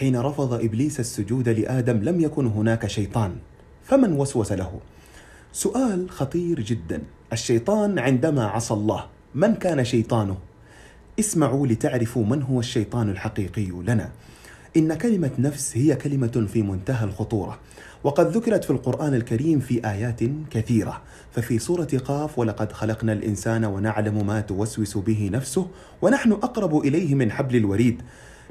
حين رفض ابليس السجود لادم لم يكن هناك شيطان فمن وسوس له سؤال خطير جدا الشيطان عندما عصى الله من كان شيطانه اسمعوا لتعرفوا من هو الشيطان الحقيقي لنا ان كلمه نفس هي كلمه في منتهى الخطوره وقد ذكرت في القران الكريم في ايات كثيره ففي سوره قاف ولقد خلقنا الانسان ونعلم ما توسوس به نفسه ونحن اقرب اليه من حبل الوريد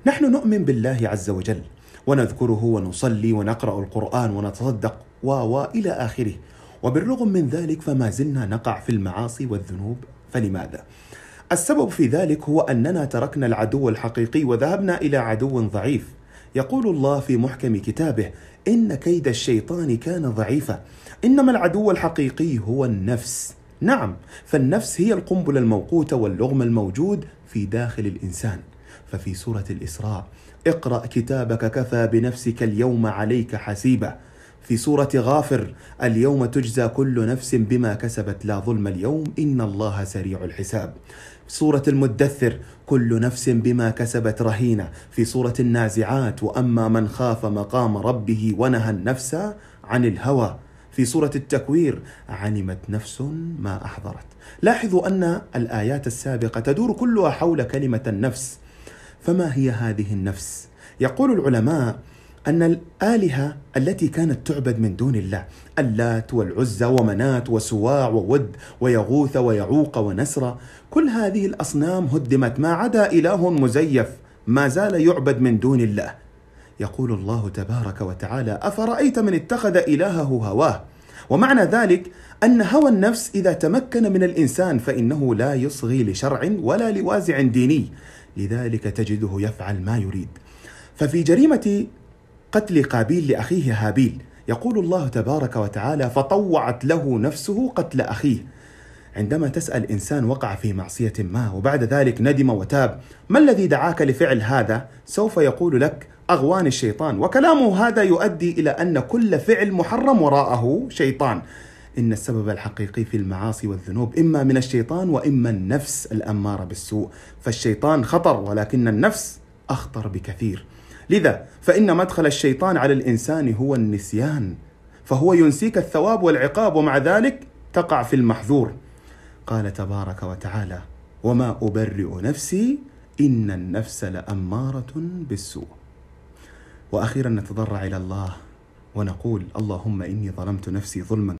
نحن نؤمن بالله عز وجل ونذكره ونصلي ونقرأ القرآن ونتصدق و وإلى آخره وبالرغم من ذلك فما زلنا نقع في المعاصي والذنوب فلماذا؟ السبب في ذلك هو أننا تركنا العدو الحقيقي وذهبنا إلى عدو ضعيف يقول الله في محكم كتابه إن كيد الشيطان كان ضعيفا إنما العدو الحقيقي هو النفس نعم فالنفس هي القنبلة الموقوتة واللغم الموجود في داخل الإنسان ففي سورة الإسراء اقرأ كتابك كفى بنفسك اليوم عليك حسيبة في سورة غافر اليوم تجزى كل نفس بما كسبت لا ظلم اليوم إن الله سريع الحساب سورة المدثر كل نفس بما كسبت رهينة في سورة النازعات وأما من خاف مقام ربه ونهى النفس عن الهوى في سورة التكوير علمت نفس ما أحضرت لاحظوا أن الآيات السابقة تدور كلها حول كلمة النفس فما هي هذه النفس؟ يقول العلماء أن الآلهة التي كانت تعبد من دون الله اللات والعزى ومنات وسواع وود ويغوث ويعوق ونسر كل هذه الأصنام هدمت ما عدا إله مزيف ما زال يعبد من دون الله يقول الله تبارك وتعالى أفرأيت من اتخذ إلهه هواه ومعنى ذلك أن هوى النفس إذا تمكن من الإنسان فإنه لا يصغي لشرع ولا لوازع ديني لذلك تجده يفعل ما يريد ففي جريمه قتل قابيل لاخيه هابيل يقول الله تبارك وتعالى فطوعت له نفسه قتل اخيه عندما تسال انسان وقع في معصيه ما وبعد ذلك ندم وتاب ما الذي دعاك لفعل هذا سوف يقول لك اغوان الشيطان وكلامه هذا يؤدي الى ان كل فعل محرم وراءه شيطان إن السبب الحقيقي في المعاصي والذنوب إما من الشيطان وإما النفس الأمارة بالسوء فالشيطان خطر ولكن النفس أخطر بكثير لذا فإن مدخل الشيطان على الإنسان هو النسيان فهو ينسيك الثواب والعقاب ومع ذلك تقع في المحذور قال تبارك وتعالى وما أبرئ نفسي إن النفس لأمارة بالسوء وأخيرا نتضرع إلى الله ونقول اللهم إني ظلمت نفسي ظلما